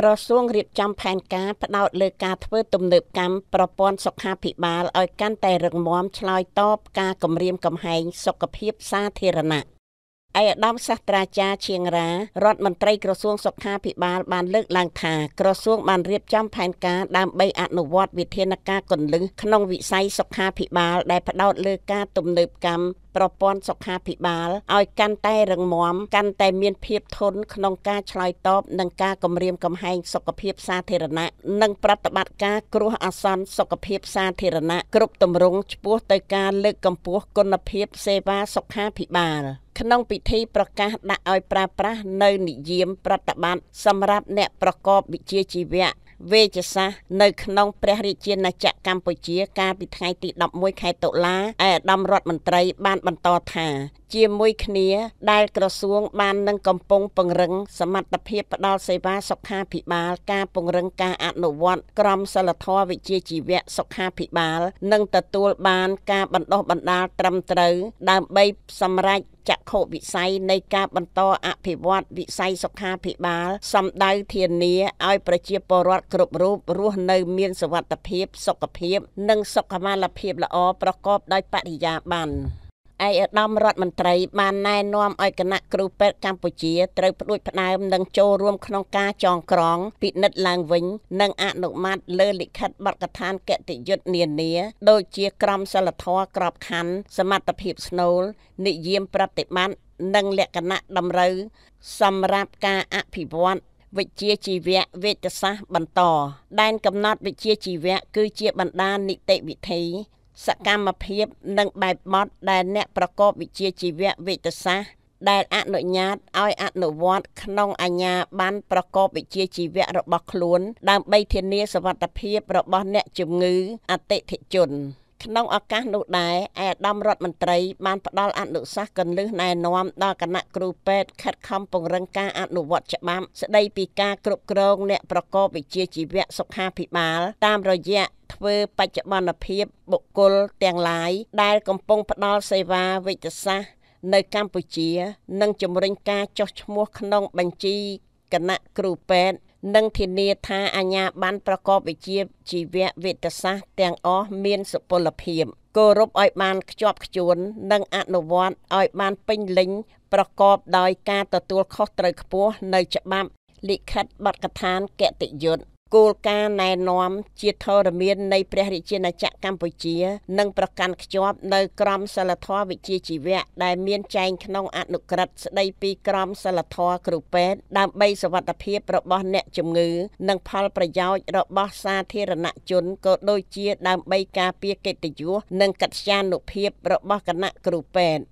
ក្រសួងរៀបចំផែនការផ្តោតលើការធ្វើទំនើបកម្មប្រព័ន្ធសុខាភិបាលឲ្យកាន់តែរឹងមាំឆ្លើយតបការគម្រាមកំហែងសុខភាពសាធារណៈឯកឧត្តមសាស្ត្រាចារ្យឈៀងរារដ្ឋមន្ត្រីក្រសួងសុខាភិបាលបានលើកឡើងថា ក្រសួងបានរៀបចំផែនការដើម្បីអនុវត្តវិធានការគន្លឹះក្នុងវិស័យសុខាភិបាលដែលផ្តោតលើការទំនើបកម្មប្រព័ន្ធសុខាភិបាលឲ្យកាន់តែរឹងមាំកាន់តែមានភាពធន់ក្នុងការឆ្លើយតបនឹងការគំរាមកំហែង សុខភាពសាធារណៈនិងប្រតិបត្តិការគ្រោះអាសន្នសុខភាពសាធារណៈគ្រប់ទម្រង់ឆ្ពោះទៅការ លើកកម្ពស់គុណភាព សេវាសុខាភិបាល ក្នុង ពិធីប្រកាសដាក់ឲ្យប្រើប្រាស់នៅនិយមប្រតិបត្តិសម្រាប់អ្នកប្រកបវិជ្ជាជីវៈវេជ្ជសាស្ត្រនៅក្នុងព្រះរាជាណាចក្រកម្ពុជាកាលពីថ្ងៃទី11ខែតុលាឯកឧត្តមរដ្ឋមន្ត្រីបានបន្តថាជាមួយគ្នាដែលក្រសួងបាននឹងកំពុងពង្រឹងសមត្ថភាពផ្តល់សេវាសុខាភិបាលការពង្រឹងការអនុវត្តក្រមសីលធម៌វិជ្ជាជីវៈសុខាភិបាល និងទទួលបានការបណ្ដុះបណ្ដាលត្រឹមត្រូវ ដើម្បីសម្រេចចក្ខុវិស័យនៃការបន្តអភិវឌ្ឍវិស័យសុខាភិបាលសំដៅធានាឲ្យប្រជាពលរដ្ឋគ្រប់រូបរស់នៅមានសុវត្ថិភាពសុខភាពនិងសុខុមាលភាពល្អប្រកបដោយបរិយាបន្នឯកឧត្តមរដ្ឋមន្ត្រីបានណែនាំឲ្យគណៈគ្រូពេទ្យកម្ពុជាត្រូវផ្ដួចផ្ដើមនិងចូលរួមក្នុងការចងក្រងពិនិត្យឡើងវិញនិងអនុម័តលើលិខិតបទកថាគតិយុត្តនានាដូចជាក្រមសីលធម៌ក្របខ័ណ្ឌសមត្ថភាពស្នូលនិយមប្រតិបត្តិនិងលក្ខណៈតម្រូវសម្រាប់ការអភិវឌ្ឍវិជ្ជាជីវៈវេជ្ជសាស្ត្របន្តដែនកំណត់វិជ្ជាជីវៈគឺជាបណ្ដានិតិវិធីសកម្មភាពនិងបែបបទដែលអ្នកប្រកបវិជ្ជាជីវៈវិទ្យាសាស្ត្រដែលអនុញ្ញាតឲ្យអនុវត្តក្នុងអាជ្ញាប័ណ្ណប្រកបវិជ្ជាជីវៈរបស់ខ្លួនដើម្បីធានាសុវត្ថិភាពរបស់អ្នកជំងឺអតិថិជនក្នុងឱកាសនោះដែរឯកឧត្តមរដ្ឋមន្ត្រីបានផ្ដល់អនុសាសន៍កន្លឹះណែនាំដល់គណៈគ្រូពេទ្យខិតខំពង្រឹងការអនុវត្តច្បាប់ស្ដីពីការគ្រប់គ្រងអ្នកប្រកបវិជ្ជាជីវៈសុខាភិបាលតាមរយៈធ្វើបច្ចុប្បន្នភាពបុគ្គលទាំងឡាយដែលកំពុងផ្ដល់សេវាវេជ្ជសាស្ត្រនៅកម្ពុជា និងជំរុញការចុះឈ្មោះក្នុងបញ្ជីគណៈគ្រូពេទ្យនិងធានាថាអាញាបានប្រកបវិជ្ជាជីវៈវិទ្យាសាស្ត្រទាំងអស់មានសុពលភាពគោរពឲ្យបានខ្ជាប់ខ្ជួននិងអនុវត្តឲ្យបានពេញលេញប្រកបដោយការទទួលខុសត្រូវខ្ពស់នៅច្បាប់លិខិតបទកថាគតិយុត្តគោលការណ៍ណែនាំជាធរមាននៃព្រះរាជាណាចក្រកម្ពុជា និងប្រកាន់ខ្ជាប់នៅក្រមសីលធម៌វិជ្ជាជីវៈដែលមានចែងក្នុងអនុក្រឹត្យស្ដីពីក្រមសីលធម៌គ្រូពេទ្យដើម្បីសុវត្ថិភាពរបស់អ្នកជំងឺនិងផលប្រយោជន៍របស់សាធារណជនក៏ដូចជាដើម្បីការពារកិត្តិយសនិងកិត្យានុភាពរបស់គណៈគ្រូពេទ្យ